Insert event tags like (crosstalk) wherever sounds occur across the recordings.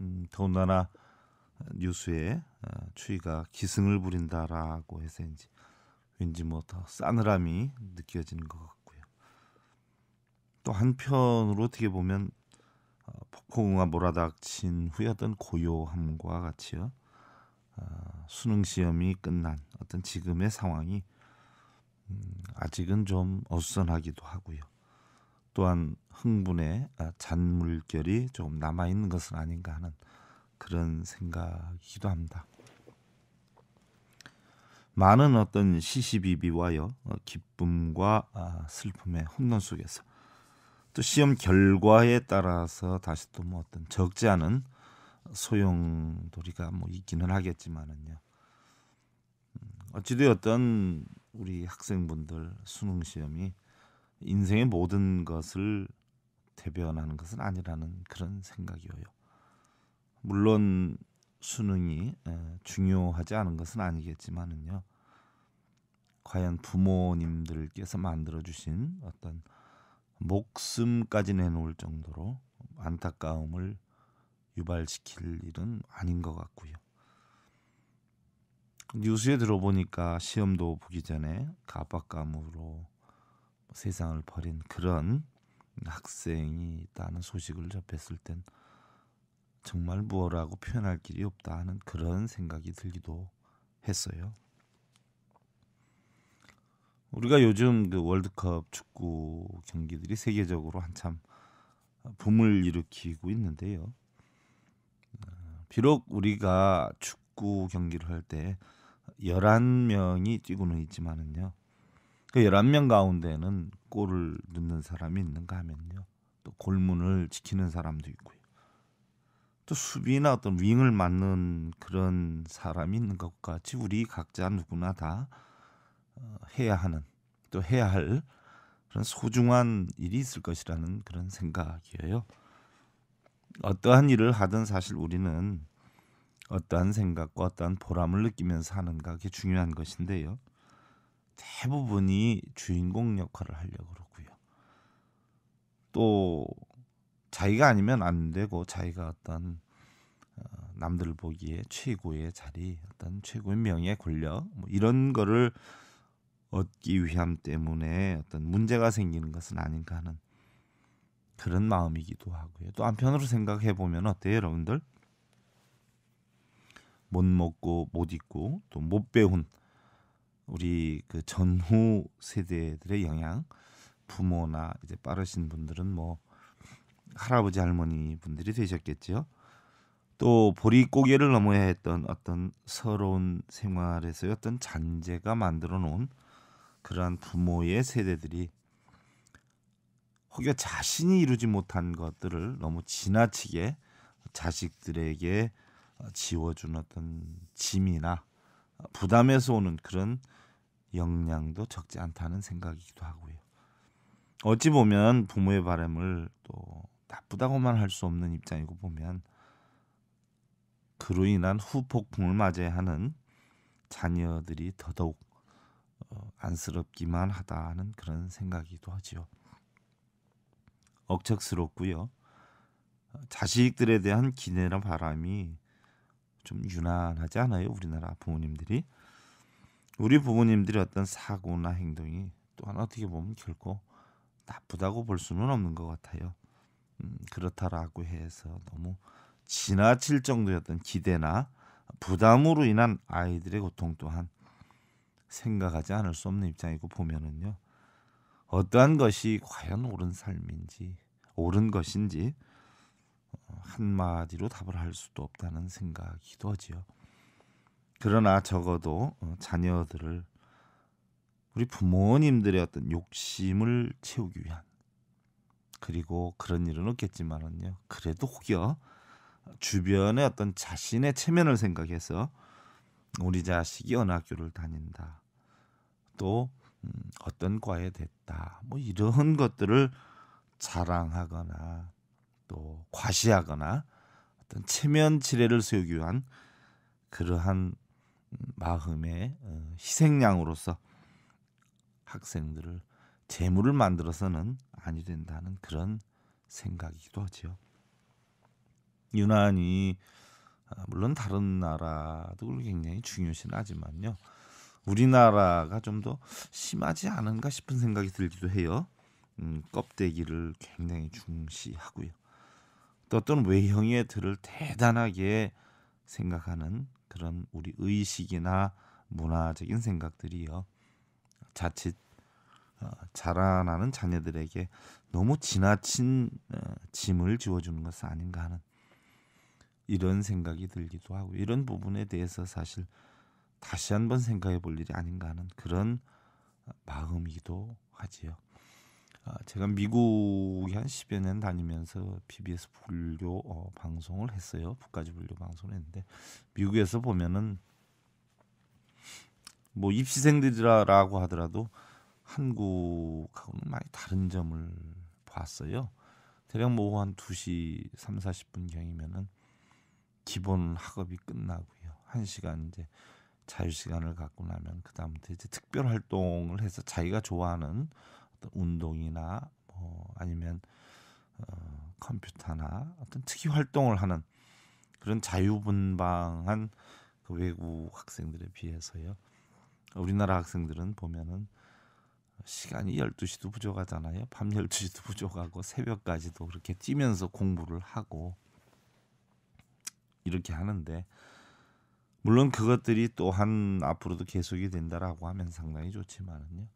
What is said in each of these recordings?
음, 더군다나 뉴스에 어, 추위가 기승을 부린다라고 해서인지 왠지 뭐 더 싸늘함이 느껴지는 것 같고요. 또 한편으로 어떻게 보면 어, 폭풍우가 몰아닥친 후에 어떤 고요함과 같이요. 어, 수능 시험이 끝난 어떤 지금의 상황이 음, 아직은 좀 어수선하기도 하고요. 또한 흥분의 아, 잔물결이 조금 남아 있는 것은 아닌가 하는 그런 생각이기도 합니다. 많은 어떤 시시비비와요 어, 기쁨과 아, 슬픔의 혼돈 속에서 또 시험 결과에 따라서 다시 또 뭐 어떤 적지 않은 소용돌이가 뭐 있기는 하겠지만은요. 음, 어찌되었던 우리 학생분들 수능 시험이 인생의 모든 것을 대변하는 것은 아니라는 그런 생각이어요. 물론 수능이 중요하지 않은 것은 아니겠지만은요. 과연 부모님들께서 만들어 주신 어떤 목숨까지 내놓을 정도로 안타까움을 유발시킬 일은 아닌 것 같고요. 뉴스에 들어보니까 시험도 보기 전에 가박감으로 세상을 버린 그런 학생이 있다는 소식을 접했을 땐 정말 무엇라고 표현할 길이 없다 하는 그런 생각이 들기도 했어요. 우리가 요즘 그 월드컵 축구 경기들이 세계적으로 한참 붐을 일으키고 있는데요. 비록 우리가 축구 경기를 할 때 11명이 뛰고는 있지만은요. 그 11명 가운데는 골을 넣는 사람이 있는가 하면요. 또 골문을 지키는 사람도 있고요. 또 수비나 어떤 윙을 맞는 그런 사람이 있는 것 같이 우리 각자 누구나 다 어, 해야 하는 또 해야 할 그런 소중한 일이 있을 것이라는 그런 생각이에요. 어떠한 일을 하든 사실 우리는 어떠한 생각과 어떠한 보람을 느끼면서 하는가 그게 중요한 것인데요. 대부분이 주인공 역할을 하려고 그러고요. 또 자기가 아니면 안 되고 자기가 어떤 어, 남들 보기에 최고의 자리, 어떤 최고의 명예, 권력 뭐 이런 거를 얻기 위함 때문에 어떤 문제가 생기는 것은 아닌가 하는 그런 마음이기도 하고요. 또 한편으로 생각해 보면 어때요, 여러분들? 못 먹고 못 입고 또 못 배운 우리 그 전후 세대들의 영향 부모나 이제 빠르신 분들은 뭐 할아버지 할머니 분들이 되셨겠죠또 보릿고개를 넘어야 했던 어떤 서러운 생활에서의 어떤 잔재가 만들어 놓은 그러한 부모의 세대들이 혹여 자신이 이루지 못한 것들을 너무 지나치게 자식들에게 지워준 어떤 짐이나 부담에서 오는 그런 역량도 적지 않다는 생각이기도 하고요. 어찌 보면 부모의 바램을 또 나쁘다고만 할 수 없는 입장이고 보면 그로 인한 후폭풍을 맞이 하는 자녀들이 더더욱 어, 안쓰럽기만 하다는 그런 생각이기도 하지요. 억척스럽고요. 자식들에 대한 기대란 바람이 좀 유난하지 않아요 우리나라 부모님들이 우리 부모님들의 어떤 사고나 행동이 또한 어떻게 보면 결코 나쁘다고 볼 수는 없는 것 같아요. 음, 그렇다라고 해서 너무 지나칠 정도의 어 기대나 부담으로 인한 아이들의 고통 또한 생각하지 않을 수 없는 입장이고 보면은요. 어떠한 것이 과연 옳은 삶인지 옳은 것인지 어, 한마디로 답을 할 수도 없다는 생각이 도지요 그러나 적어도 어, 자녀들을 우리 부모님들의 어떤 욕심을 채우기 위한 그리고 그런 일은 없겠지만은요. 그래도 혹여 주변의 어떤 자신의 체면을 생각해서 우리 자식이 어느 학교를 다닌다. 또 음, 어떤 과에 됐다. 뭐 이런 것들을 자랑하거나 또 과시하거나 어떤 체면 지뢰를 세우기 위한 그러한 마음의 어, 희생양으로서 학생들을 재물을 만들어서는 아니 된다는 그런 생각이기도 하죠 유난히 어, 물론 다른 나라도 굉장히 중요시는 하지만요. 우리나라가 좀 더 심하지 않은가 싶은 생각이 들기도 해요. 음, 껍데기를 굉장히 중시하고요. 또 어떤 외형의 들을 대단하게 생각하는 그런 우리 의식이나 문화적인 생각들이요. 자칫 어, 자라나는 자녀들에게 너무 지나친 어, 짐을 지워주는 것은 아닌가 하는 이런 생각이 들기도 하고 이런 부분에 대해서 사실 다시 한번 생각해 볼 일이 아닌가 하는 그런 어, 마음이기도 하지요. 아, 제가 미국에 한 10여 년 다니면서 PBS 불교 어, 방송을 했어요. 북가지 분류 방송을 했는데 미국에서 보면은 뭐 입시생들이라고 하더라도 한국하고는 많이 다른 점을 봤어요. 대략 뭐한 2시 3, 40분 경이면은 기본 학업이 끝나고요. 1시간 이제 자유 시간을 갖고 나면 그다음부터 이제 특별 활동을 해서 자기가 좋아하는 어떤 운동이나 뭐 아니면 어, 컴퓨터나 어떤 특이 활동을 하는 그런 자유분방한 그 외국 학생들에 비해서요. 우리나라 학생들은 보면은 시간이 12시도 부족하잖아요. 밤 12시도 부족하고 새벽까지도 그렇게 뛰면서 공부를 하고 이렇게 하는데 물론 그것들이 또한 앞으로도 계속이 된다라고 하면 상당히 좋지만은요.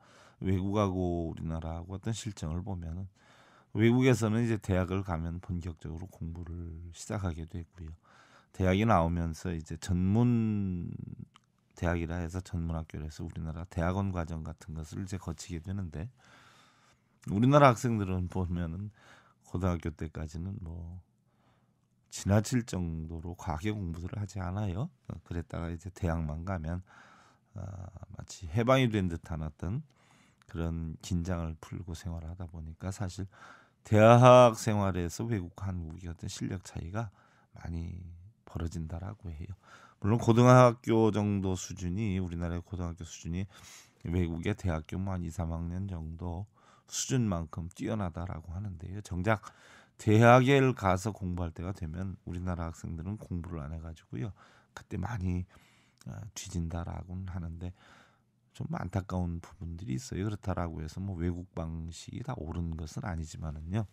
외국하고 우리나라하고 어떤 실정을 보면은 외국에서는 이제 대학을 가면 본격적으로 공부를 시작하게 되고요. 대학이 나오면서 이제 전문 대학이라 해서 전문학교를 해서 우리나라 대학원 과정 같은 것을 이제 거치게 되는데 우리나라 학생들은 보면은 고등학교 때까지는 뭐 지나칠 정도로 과하게 공부를 하지 않아요. 어, 그랬다가 이제 대학만 가면 아, 마치 해방이 된 듯한 어떤 그런 긴장을 풀고 생활하다 보니까 사실 대학 생활에서 외국 한국의 어떤 실력 차이가 많이 벌어진다라고 해요. 물론 고등학교 정도 수준이 우리나라의 고등학교 수준이 외국의 대학교 만뭐 2, 3학년 정도 수준만큼 뛰어나다라고 하는데요. 정작 대학에 가서 공부할 때가 되면 우리나라 학생들은 공부를 안 해가지고요. 그때 많이 어, 뒤진다라고 하는데 좀 안타까운 부분들이 있어요. 그렇다라고 해서 뭐 외국 방식이 다 옳은 것은 아니지만은요.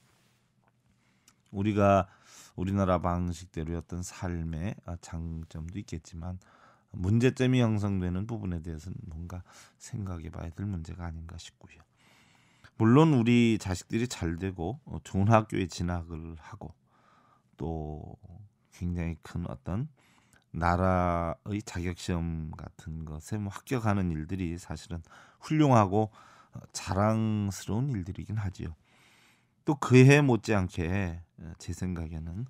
우리가 우리나라 방식대로의 어떤 삶의 아, 장점도 있겠지만 문제점이 형성되는 부분에 대해서는 뭔가 생각해 봐야 될 문제가 아닌가 싶고요. 물론 우리 자식들이 잘 되고 어, 좋은 학교에 진학을 하고 또 굉장히 큰 어떤 나라의 자격시험 같은 것에 뭐 합격하는 일들이 사실은 훌륭하고 어, 자랑스러운 일들이긴 하지요. 또 그해 못지않게 어, 제 생각에는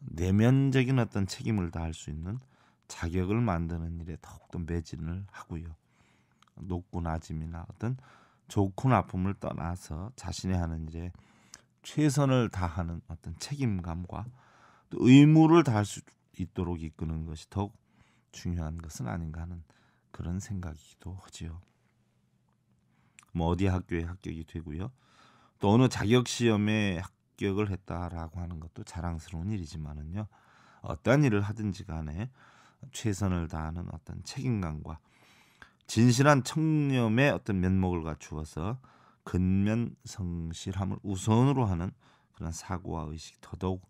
내면적인 어떤 책임을 다할 수 있는 자격을 만드는 일에 더욱더 매진을 하고요. 높고 낮음이나 어떤 좋고 나쁨을 떠나서 자신이 하는 일에 최선을 다하는 어떤 책임감과 또 의무를 다할 수 있도록 이끄는 것이 더욱 중요한 것은 아닌가 하는 그런 생각이기도 하지요. 뭐 어디 학교에 합격이 되고요. 또 어느 자격 시험에 합격을 했다라고 하는 것도 자랑스러운 일이지만은요. 어떠 일을 하든지 간에 최선을 다하는 어떤 책임감과 진실한 청렴의 어떤 면목을 갖추어서 근면 성실함을 우선으로 하는 그런 사고와 의식 더더욱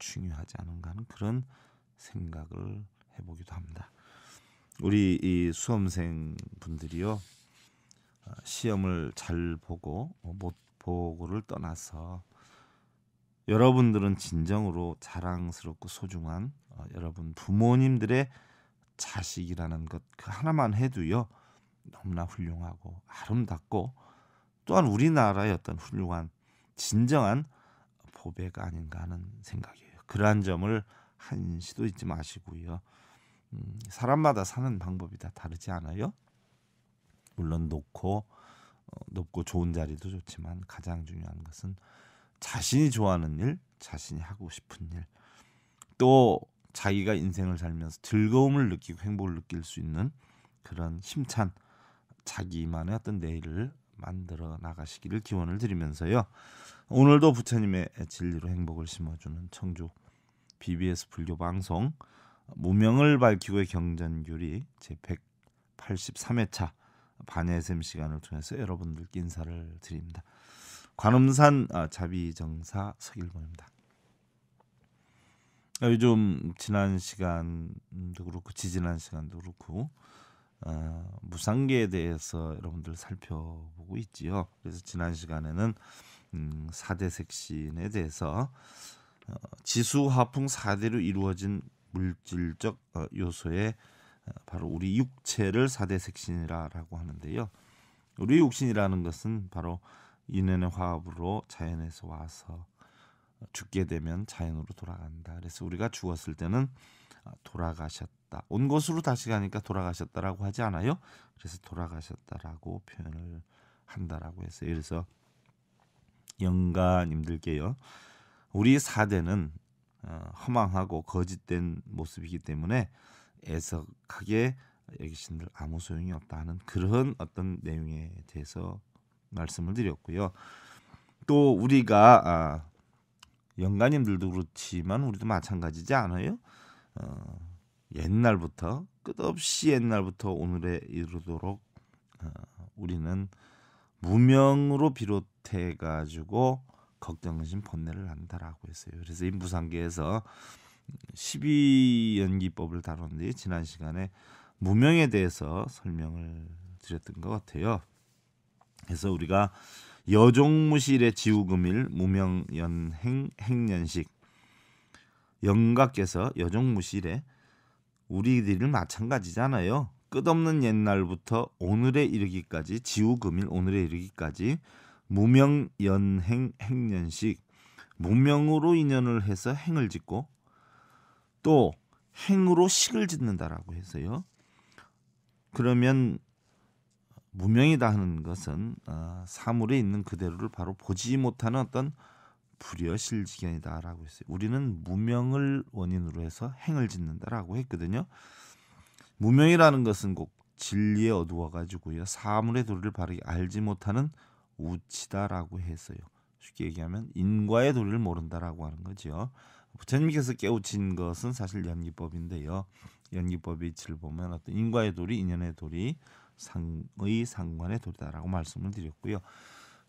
중요하지 않은가 하는 그런 생각을 해보기도 합니다. 우리 이 수험생 분들이요 아, 시험을 잘 보고 어, 못 보고를 떠나서 여러분들은 진정으로 자랑스럽고 소중한 어, 여러분 부모님들의 자식이라는 것 그 하나만 해도요 너무나 훌륭하고 아름답고 또한 우리나라의 어떤 훌륭한 진정한 보배가 아닌가 하는 생각이에요. 그러한 점을 한시도 잊지 마시고요. 음, 사람마다 사는 방법이 다 다르지 않아요? 물론 놓고 높고 어, 좋은 자리도 좋지만 가장 중요한 것은 자신이 좋아하는 일, 자신이 하고 싶은 일, 또 자기가 인생을 살면서 즐거움을 느끼고 행복을 느낄 수 있는 그런 힘찬 자기만의 어떤 내일을 만들어 나가시기를 기원을 드리면서요. 오늘도 부처님의 진리로 행복을 심어주는 청주 BBS 불교 방송 무명을 밝히고의 경전교리 제 183회차 반의샘 시간을 통해서 여러분들께 인사를 드립니다. 관음산 아, 자비정사 서길봉입니다. 아, 요즘 지난 시간도 그렇고 지지난 시간도 그렇고 어, 무상계에 대해서 여러분들 살펴보고 있지요. 그래서 지난 시간에는 음, 사대 색신에 대해서 어, 지수 화풍 사대로 이루어진 물질적 어, 요소의 어, 바로 우리 육체를 사대 색신이라고 하는데요. 우리 육신이라는 것은 바로 인연의 화합으로 자연에서 와서 죽게 되면 자연으로 돌아간다. 그래서 우리가 죽었을 때는 아, 돌아가셨다. 온 것으로 다시 가니까 돌아가셨다라고 하지 않아요? 그래서 돌아가셨다라고 표현을 한다라고 해서 예를 들어서 영가님들께요. 우리 사대는 어, 허망하고 거짓된 모습이기 때문에 애석하게 여기신들 아무 소용이 없다 하는 그런 어떤 내용에 대해서 말씀을 드렸고요. 또 우리가 아, 영가님들도 그렇지만 우리도 마찬가지지 않아요? 어, 옛날부터 끝없이 옛날부터 오늘에 이르도록 어, 우리는 무명으로 비롯해 가지고 걱정하신 번뇌를 한다라고 했어요. 그래서 인부상계에서 12연기법을 다뤘는데 지난 시간에 무명에 대해서 설명을 드렸던 것 같아요. 그래서 우리가 여종무실의 지우금일 무명연행 행년식 영각께서 여종무실에 우리들을 마찬가지잖아요. 끝없는 옛날부터 오늘에 이르기까지 지우금일 오늘에 이르기까지 무명 연행 행년식 무명으로 인연을 해서 행을 짓고 또 행으로 식을 짓는다라고 해서요. 그러면 무명이다 하는 것은 아, 사물에 있는 그대로를 바로 보지 못하는 어떤 불여실지견이다라고 했어요. 우리는 무명을 원인으로 해서 행을 짓는다라고 했거든요. 무명이라는 것은 꼭 진리에 어두워 가지고요 사물의 도리를 바르게 알지 못하는 우치다라고 해서요. 쉽게 얘기하면 인과의 도리를 모른다라고 하는 거지요. 부처님께서 깨우친 것은 사실 연기법인데요. 연기법의 이치를 보면 어떤 인과의 도리, 인연의 도리, 상의 상관의 도리다라고 말씀을 드렸고요.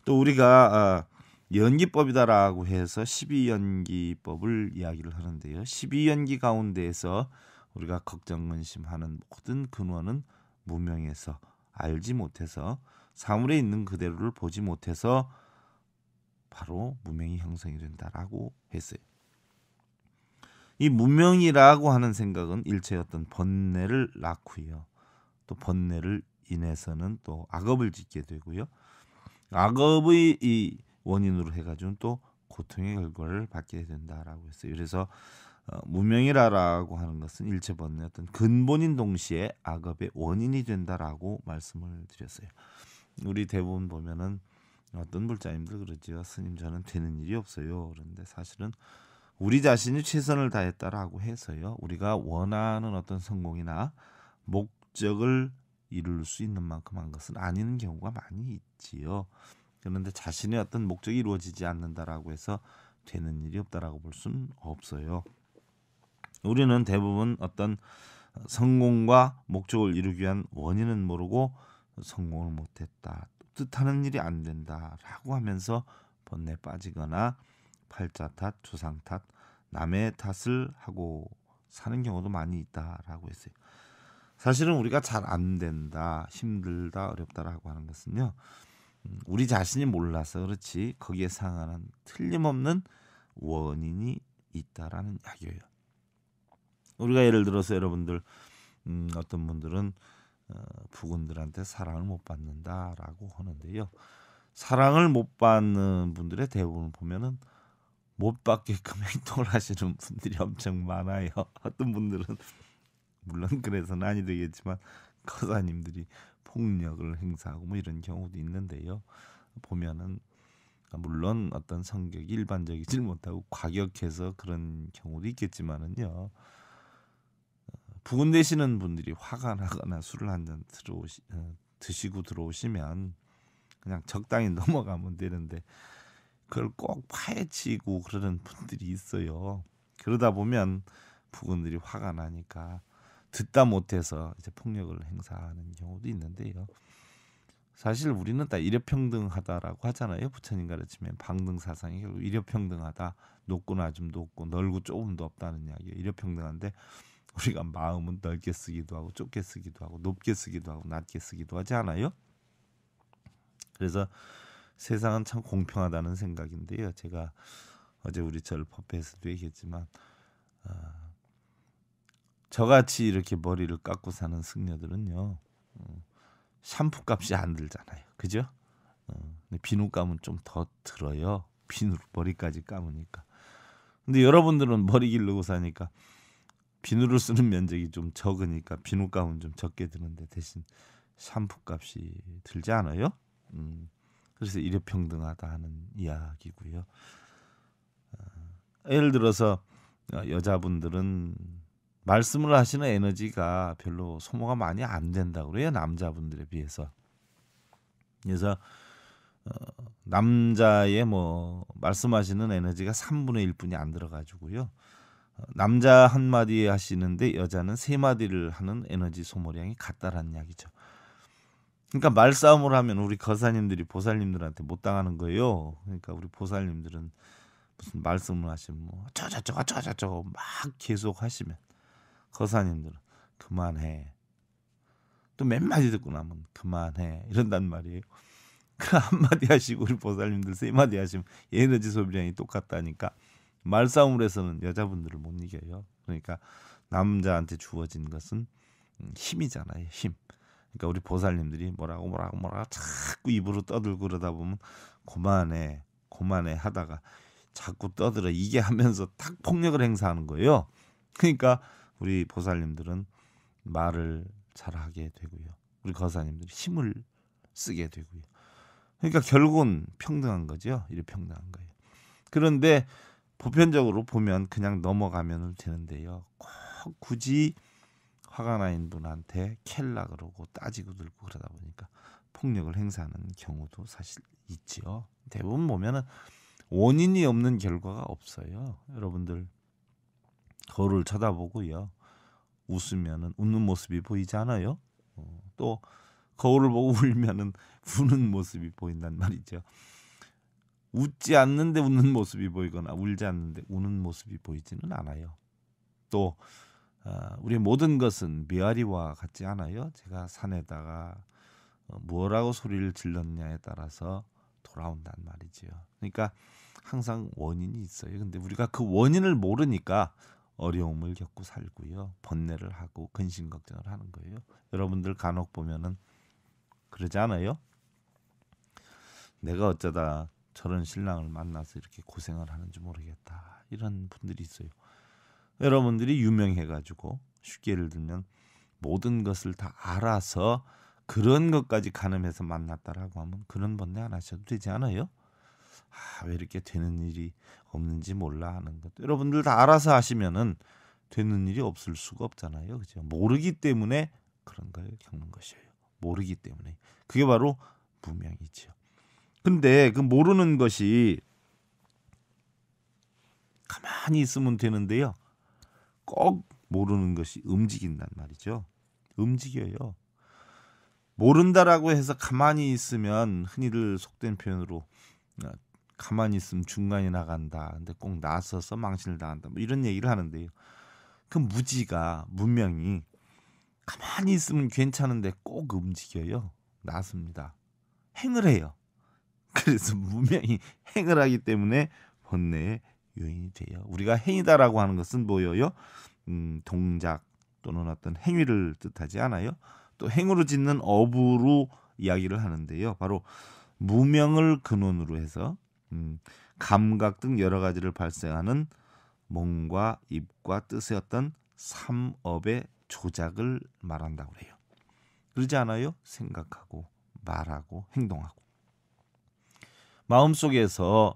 또 우리가 아, 연기법이다라고 해서 12연기법을 이야기를 하는데요. 12연기 가운데에서 우리가 걱정 근심하는 모든 근원은 무명에서 알지 못해서 사물에 있는 그대로를 보지 못해서 바로 무명이 형성이 된다라고 했어요. 이무명이라고 하는 생각은 일체의 어떤 번뇌를 낳고요. 또 번뇌를 인해서는 또 악업을 짓게 되고요. 악업의 이 원인으로 해가지고 또 고통의 결과를 받게 된다라고 했어요. 그래서 어, 무명이라라고 하는 것은 일체 번뇌 어떤 근본인 동시에 악업의 원인이 된다라고 말씀을 드렸어요. 우리 대부분 보면은 어떤 불자님들 그러지요. 아, 스님 저는 되는 일이 없어요. 그런데 사실은 우리 자신이 최선을 다했다라고 해서요. 우리가 원하는 어떤 성공이나 목적을 이룰 수 있는 만큼 한 것은 아닌 경우가 많이 있지요. 그런데 자신의 어떤 목적이 이루어지지 않는다라고 해서 되는 일이 없다라고 볼 수는 없어요. 우리는 대부분 어떤 성공과 목적을 이루기 위한 원인은 모르고 성공을 못했다, 뜻하는 일이 안 된다라고 하면서 번뇌 빠지거나 팔자 탓, 조상 탓, 남의 탓을 하고 사는 경우도 많이 있다라고 했어요. 사실은 우리가 잘 안 된다, 힘들다, 어렵다라고 하는 것은요, 음, 우리 자신이 몰라서 그렇지 거기에 상하는 틀림없는 원인이 있다라는 이야기예요 우리가 예를 들어서 여러분들 음, 어떤 분들은 어, 부군들한테 사랑을 못 받는다라고 하는데요. 사랑을 못 받는 분들의 대부분 보면은 못 받게끔 (laughs) 행동을 하시는 분들이 엄청 많아요. (laughs) 어떤 분들은 물론 그래서는 아니 되겠지만 거사님들이 폭력을 행사하고 뭐 이런 경우도 있는데요. 보면은 물론 어떤 성격이 일반적이지 못하고 과격해서 그런 경우도 있겠지만은요. 부근 되시는 분들이 화가 나거나 술을 한잔 들어오시 어, 드시고 들어오시면 그냥 적당히 (laughs) 넘어가면 되는데 그걸 꼭 파헤치고 그러는 분들이 있어요. 그러다 보면 부근들이 화가 나니까 듣다 못해서 이제 폭력을 행사하는 경우도 있는데요. 사실 우리는 다이력평등하다라고 하잖아요. 부처님 가르치면 방등 사상이 결국 이력평등하다 높고 낮음도 없고 넓고 좁음도 없다는 이야기. 예요이력평등한데 우리가 마음은 넓게 쓰기도 하고 좁게 쓰기도 하고 높게 쓰기도 하고 낮게 쓰기도 하지 않아요? 그래서 세상은 참 공평하다는 생각인데요. 제가 어제 우리 절 퍼펫에서도 얘기했지만 어, 저같이 이렇게 머리를 깎고 사는 승려들은요 음, 샴푸 값이 안 들잖아요. 그죠? 어, 비누 감은 좀 더 들어요. 비누 머리까지 감으니까. 근데 여러분들은 머리 길르고 사니까 비누를 쓰는 면적이 좀 적으니까 비누 값은 좀 적게 드는데 대신 샴푸 값이 들지 않아요? 음, 그래서 이래 평등하다 하는 이야기고요. 어, 예를 들어서 어, 여자분들은 말씀을 하시는 에너지가 별로 소모가 많이 안 된다 그래요 남자분들에 비해서. 그래서 어, 남자의 뭐 말씀하시는 에너지가 3분의 1뿐이 안 들어가지고요. 남자 한 마디 하시는데 여자는 세 마디를 하는 에너지 소모량이 같다라는 이야기죠. 그러니까 말싸움을 하면 우리 거사님들이 보살님들한테 못 당하는 거예요. 그러니까 우리 보살님들은 무슨 말씀을 하시면 뭐 저저저거 저저저거 막 계속 하시면 거사님들은 그만해. 또 몇 마디 듣고 나면 그만해 이런단 말이에요. 그 한마디 하시고 우리 보살님들 세 마디 하시면 에너지 소비량이 똑같다니까. 말싸움을해서는 여자분들을 못 이겨요. 그러니까 남자한테 주어진 것은 음, 힘이잖아요. 힘. 그러니까 우리 보살님들이 뭐라고 뭐라고 뭐라고 자꾸 입으로 떠들고 그러다 보면 고만해 고만해 하다가 자꾸 떠들어 이게 하면서 탁 폭력을 행사하는 거예요. 그러니까 우리 보살님들은 말을 잘하게 되고요. 우리 거사님들이 힘을 쓰게 되고요. 그러니까 결국은 평등한 거죠. 이래 평등한 거예요. 그런데 보편적으로 보면 그냥 넘어가면 되는데요. 꼭 굳이 화가 나인 분한테 캘라 그러고 따지고 들고 그러다 보니까 폭력을 행사하는 경우도 사실 있지요. 대부분 보면은 원인이 없는 결과가 없어요. 여러분들 거울을 쳐다보고요. 웃으면은 웃는 모습이 보이지 않아요. 어, 또 거울을 보고 (laughs) 울면은 우는 모습이 보인단 말이죠. 웃지 않는데 웃는 모습이 보이거나 울지 않는데 우는 모습이 보이지는 않아요. 또 어, 우리 모든 것은 메아리와 같지 않아요. 제가 산에다가 뭐라고 어, 소리를 질렀냐에 따라서 돌아온단 말이지요. 그러니까 항상 원인이 있어요. 근데 우리가 그 원인을 모르니까 어려움을 겪고 살고요. 번뇌를 하고 근심 걱정을 하는 거예요. 여러분들 간혹 보면은 그러지 않아요? 내가 어쩌다 저런 신랑을 만나서 이렇게 고생을 하는지 모르겠다 이런 분들이 있어요. 여러분들이 유명해가지고 쉽게 예를 들면 모든 것을 다 알아서 그런 것까지 가늠해서 만났다라고 하면 그런 번뇌 안 하셔도 되지 않아요? 아, 왜 이렇게 되는 일이 없는지 몰라 하는 것. 여러분들 다 알아서 하시면은 되는 일이 없을 수가 없잖아요. 그죠? 모르기 때문에 그런 걸 겪는 것이에요. 모르기 때문에. 그게 바로 무명이지요. 근데 그 모르는 것이 가만히 있으면 되는데요. 꼭 모르는 것이 움직인단 말이죠. 움직여요. 모른다라고 해서 가만히 있으면 흔히들 속된 표현으로 아, 가만히 있으면 중간이 나간다. 근데 꼭 나서서 망신을 당한다. 뭐 이런 얘기를 하는데요. 그 무지가 문명이 가만히 있으면 괜찮은데 꼭 움직여요. 나섭니다. 행을 해요. 그래서 무명이 행을 하기 때문에 번뇌의 요인이 돼요. 우리가 행이다라고 하는 것은 뭐예요? 음, 동작 또는 어떤 행위를 뜻하지 않아요. 또 행으로 짓는 업으로 이야기를 하는데요. 바로 무명을 근원으로 해서 음, 감각 등 여러 가지를 발생하는 몸과 입과 뜻의 어떤 삼업의 조작을 말한다고 그래요. 그러지 않아요? 생각하고 말하고 행동하고 마음속에서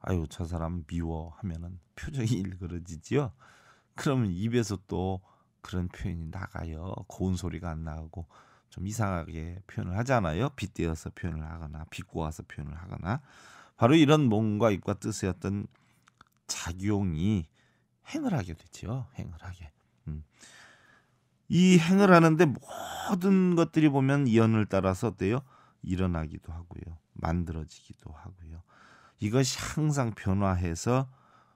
아유 저 사람 미워 하면은 표정이 (laughs) 일그러지지요. 그러면 입에서 또 그런 표현이 나가요. 고운 소리가 안 나고 좀 이상하게 표현을 하잖아요. 빗대어서 표현을 하거나 비꼬아서 표현을 하거나 바로 이런 몸과 입과 뜻의 어떤 작용이 행을 하게 되지요. 행을 하게. 음. 이 행을 하는데 모든 것들이 보면 이언을 따라서 어때요? 일어나기도 하고요. 만들어지기도 하고요. 이것이 항상 변화해서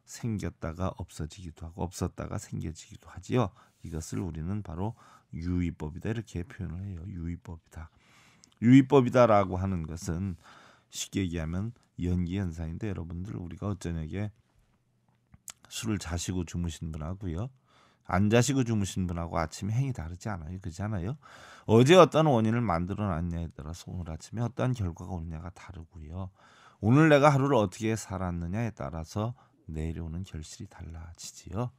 생겼다가 없어지기도 하고 없었다가 생겨지기도 하지요. 이것을 우리는 바로 유의법이다 이렇게 표현을 해요. 유의법이다. 유의법이다라고 하는 것은 쉽게 얘기하면 연기 현상인데 여러분들 우리가 어저녁에 술을 자시고 주무신 분하고요. 안 자시고 주무신 분하고 아침 에 행이 다르지 않아요. 그렇않아요 어제 어떤 원인을 만들어 놨냐에 따라서 오늘 아침에 어떠한 결과가 오느냐가 다르고요. 오늘 내가 하루를 어떻게 살았느냐에 따라서 내려오는 결실이 달라지지요.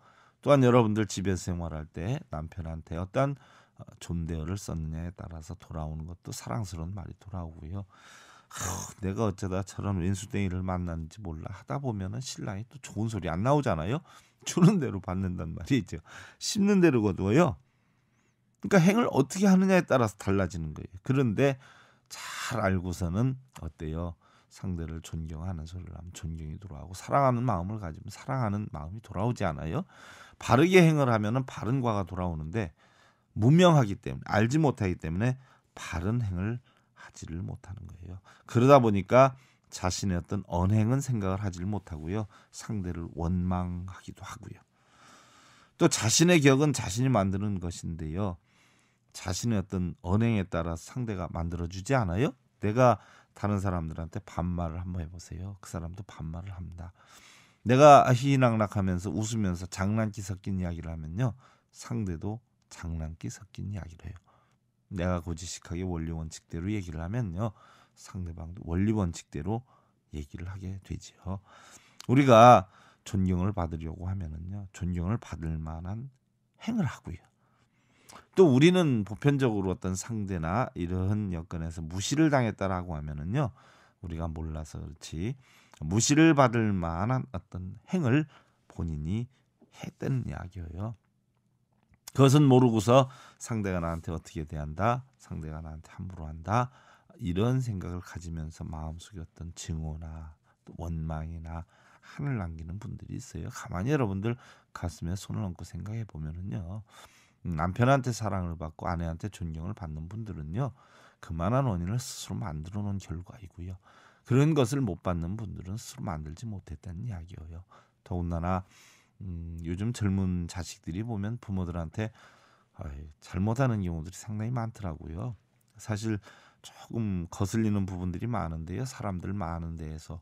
또한 여러분들 집에서 생활할 때 남편한테 어떠한 어, 존대어를 썼느냐에 따라서 돌아오는 것도 사랑스러운 말이 돌아오고요. 아 내가 어쩌다 저런 왼수댕이를 만났는지 몰라 하다 보면은 신랑이 또 좋은 소리 안 나오잖아요. 주는 대로 받는단 말이죠. 심는 대로 거두어요. 그러니까 행을 어떻게 하느냐에 따라서 달라지는 거예요. 그런데 잘 알고서는 어때요? 상대를 존경하는 소리를 하면 존경이 돌아오고 사랑하는 마음을 가지면 사랑하는 마음이 돌아오지 않아요. 바르게 행을 하면은 바른 과가 돌아오는데 문명하기 때문에 알지 못하기 때문에 바른 행을 하지를 못하는 거예요. 그러다 보니까 자신의 어떤 언행은 생각을 하질 못하고요. 상대를 원망하기도 하고요. 또 자신의 기억은 자신이 만드는 것인데요. 자신의 어떤 언행에 따라 상대가 만들어주지 않아요? 내가 다른 사람들한테 반말을 한번 해보세요. 그 사람도 반말을 합니다. 내가 희낙락하면서 웃으면서 장난기 섞인 이야기를 하면요. 상대도 장난기 섞인 이야기를 해요. 내가 고지식하게 원리 원칙대로 얘기를 하면요. 상대방도 원리 원칙대로 얘기를 하게 되지요. 우리가 존경을 받으려고 하면은요. 존경을 받을 만한 행을 하고요. 또 우리는 보편적으로 어떤 상대나 이런 여건에서 무시를 당했다라고 하면은요. 우리가 몰라서 그렇지 무시를 받을 만한 어떤 행을 본인이 했다는 이야기예요. 그것은 모르고서 상대가 나한테 어떻게 대한다, 상대가 나한테 함부로 한다, 이런 생각을 가지면서 마음 속였던 증오나 원망이나 한을 남기는 분들이 있어요. 가만히 여러분들 가슴에 손을 얹고 생각해 보면은요. 남편한테 사랑을 받고 아내한테 존경을 받는 분들은요. 그만한 원인을 스스로 만들어 놓은 결과이고요. 그런 것을 못 받는 분들은 스스로 만들지 못했다는 이야기예요. 더군다나 음, 요즘 젊은 자식들이 보면 부모들한테 아이, 잘못하는 경우들이 상당히 많더라고요. 사실 조금 거슬리는 부분들이 많은데요. 사람들 많은 데에서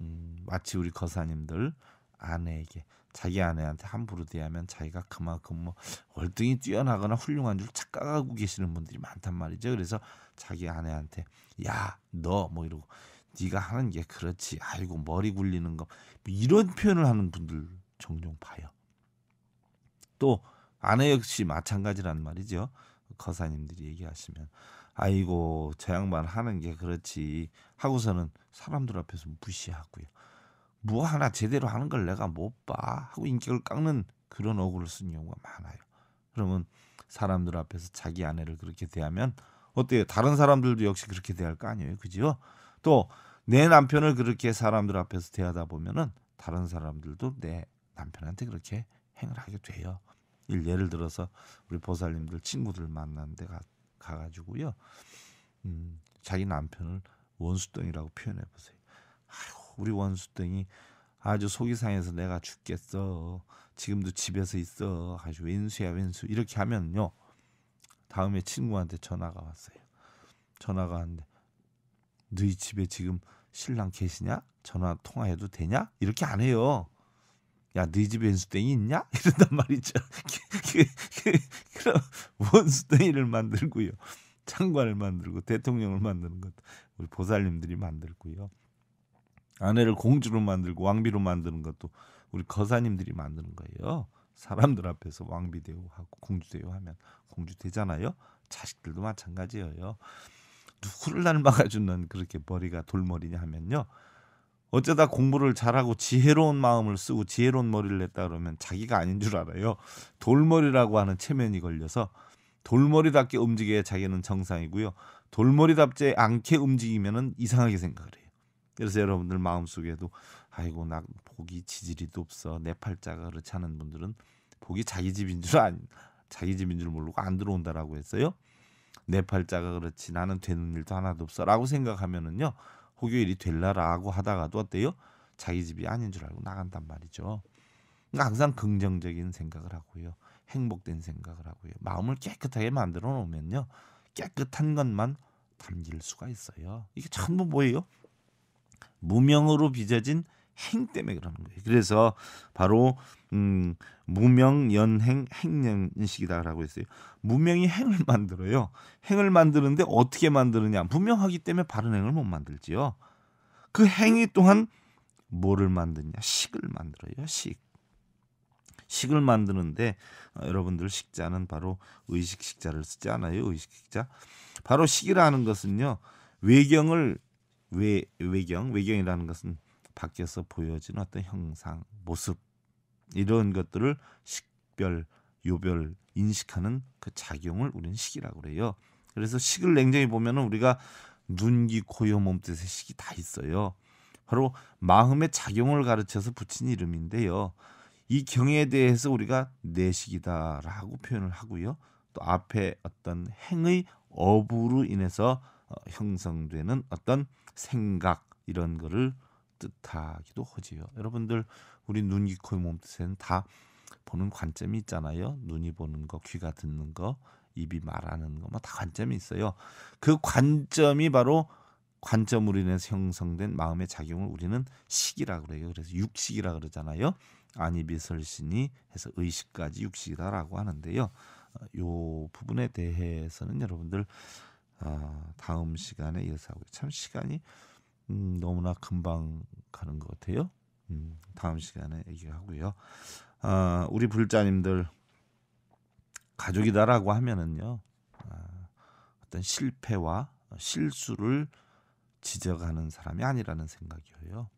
음, 마치 우리 거사님들 아내에게 자기 아내한테 함부로 대하면 자기가 그만큼 뭐 월등히 뛰어나거나 훌륭한 줄 착각하고 계시는 분들이 많단 말이죠. 그래서 자기 아내한테 야 너 뭐 이러고 네가 하는 게 그렇지. 아이고 머리 굴리는 거 뭐 이런 표현을 하는 분들 종종 봐요. 또 아내 역시 마찬가지란 말이죠. 거사님들이 얘기하시면 아이고 저 양반 하는 게 그렇지 하고서는 사람들 앞에서 무시하고요. 뭐 하나 제대로 하는 걸 내가 못 봐 하고 인격을 깎는 그런 어구를 쓴 경우가 많아요. 그러면 사람들 앞에서 자기 아내를 그렇게 대하면 어때요? 다른 사람들도 역시 그렇게 대할 거 아니에요, 그죠또 내 남편을 그렇게 사람들 앞에서 대하다 보면은 다른 사람들도 내 남편한테 그렇게 행을 하게 돼요. 예를 들어서 우리 보살님들 친구들 만난 데가 가가지고요. 음, 자기 남편을 원수덩이라고 표현해 보세요. 아유, 우리 원수덩이 아주 속이 상해서 내가 죽겠어. 지금도 집에서 있어. 아주 왼수야 왼수. 이렇게 하면요. 다음에 친구한테 전화가 왔어요. 전화가 왔는데 너희 집에 지금 신랑 계시냐? 전화 통화해도 되냐? 이렇게 안 해요. 야, 네 집에 수댕이 있냐? (laughs) 이런단 말이죠. 그럼 그, 그, 원수댕이를 만들고요. 장관을 만들고 대통령을 만드는 것 우리 보살님들이 만들고요. 아내를 공주로 만들고 왕비로 만드는 것도 우리 거사님들이 만드는 거예요. 사람들 앞에서 왕비 대우하고 공주 대우하면 공주 되잖아요. 자식들도 마찬가지예요. 누구를 닮아가주는 그렇게 머리가 돌머리냐 하면요. 어쩌다 공부를 잘하고 지혜로운 마음을 쓰고 지혜로운 머리를 냈다 그러면 자기가 아닌 줄 알아요. 돌머리라고 하는 체면이 걸려서 돌머리답게 움직여야 자기는 정상이고요. 돌머리답지 않게 움직이면 이상하게 생각을 해요. 그래서 여러분들 마음속에도 아이고 나 복이 지질이도 없어 내 팔자가 그렇지 않은 분들은 복이 자기 집인 줄 안, 자기 집인 줄 모르고 안 들어온다라고 했어요. 내 팔자가 그렇지 나는 되는 일도 하나도 없어라고 생각하면은요 목요일이 될라라고 하다가도 어때요? 자기 집이 아닌 줄 알고 나간단 말이죠. 그러니까 항상 긍정적인 생각을 하고요. 행복된 생각을 하고요. 마음을 깨끗하게 만들어 놓으면요. 깨끗한 것만 담길 수가 있어요. 이게 전부 뭐예요? 무명으로 빚어진 행 때문에 그러는 거예요. 그래서 바로 음, 무명연행 행년식이다라고 했어요. 무명이 행을 만들어요. 행을 만드는데 어떻게 만드느냐? 무명하기 때문에 바른 행을 못 만들지요. 그행이 또한 뭐를 만드냐? 식을 만들어요. 식. 식을 만드는데 어, 여러분들 식자는 바로 의식 식자를 쓰지 않아요. 의식 식자. 바로 식이라는 것은요. 외경을 외 외경, 외경이라는 것은 밖에서 보여진 어떤 형상, 모습 이런 것들을 식별, 요별 인식하는 그 작용을 우리는 식이라고 그래요. 그래서 식을 냉정히 보면은 우리가 눈, 귀, 코, 여, 몸뜻의 식이 다 있어요. 바로 마음의 작용을 가르쳐서 붙인 이름인데요. 이 경에 대해서 우리가 내식이다라고 표현을 하고요. 또 앞에 어떤 행의 어부로 인해서 어, 형성되는 어떤 생각 이런 거를 뜻하기도 하지요. 여러분들 우리 눈, 귀, 코, 몸 뜻에는 다 보는 관점이 있잖아요. 눈이 보는 거, 귀가 듣는 거, 입이 말하는 거, 뭐다 관점이 있어요. 그 관점이 바로 관점으로 인해서 형성된 마음의 작용을 우리는 식이라 그래요. 그래서 육식이라 그러잖아요. 아니 비설신이 해서 의식까지 육식이다라고 하는데요. 어, 요 부분에 대해서는 여러분들 어, 다음 시간에 이어서 하고요. 참 시간이 음, 너무나 금방 가는 것 같아요. 음, 다음 시간에 얘기하고요. 아, 우리 불자님들 가족이다라고 하면은요. 아, 어떤 실패와 실수를 지적하는 사람이 아니라는 생각이에요.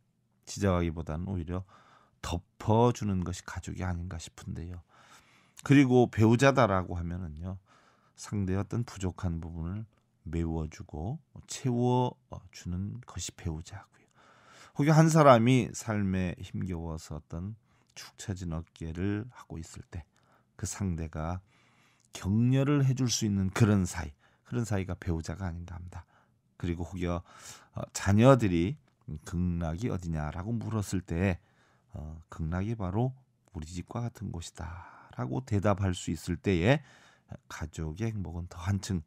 지적하기보다는 오히려 덮어주는 것이 가족이 아닌가 싶은데요. 그리고 배우자다라고 하면은요. 상대 어떤 부족한 부분을 메워주고 채워주는 어, 것이 배우자고요. 혹여 한 사람이 삶에 힘겨워서 어떤 축 처진 어깨를 하고 있을 때 그 상대가 격려를 해줄 수 있는 그런 사이 그런 사이가 배우자가 아닌가 합니다. 그리고 혹여 어, 자녀들이 극락이 어디냐라고 물었을 때 어, 극락이 바로 우리 집과 같은 곳이다라고 대답할 수 있을 때에 가족의 행복은 더 한층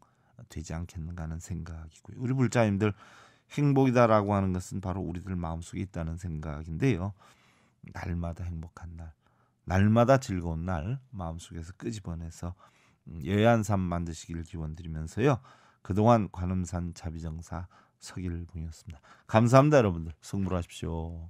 되지 않겠는가 하는 생각이고요. 우리 불자님들 행복이다라고 하는 것은 바로 우리들 마음속에 있다는 생각인데요. 날마다 행복한 날, 날마다 즐거운 날 마음속에서 끄집어내서 음, 예안산 만드시길 기원드리면서요. 그동안 관음산 자비정사 서길봉이었습니다. 감사합니다 여러분들. 승부하십시오.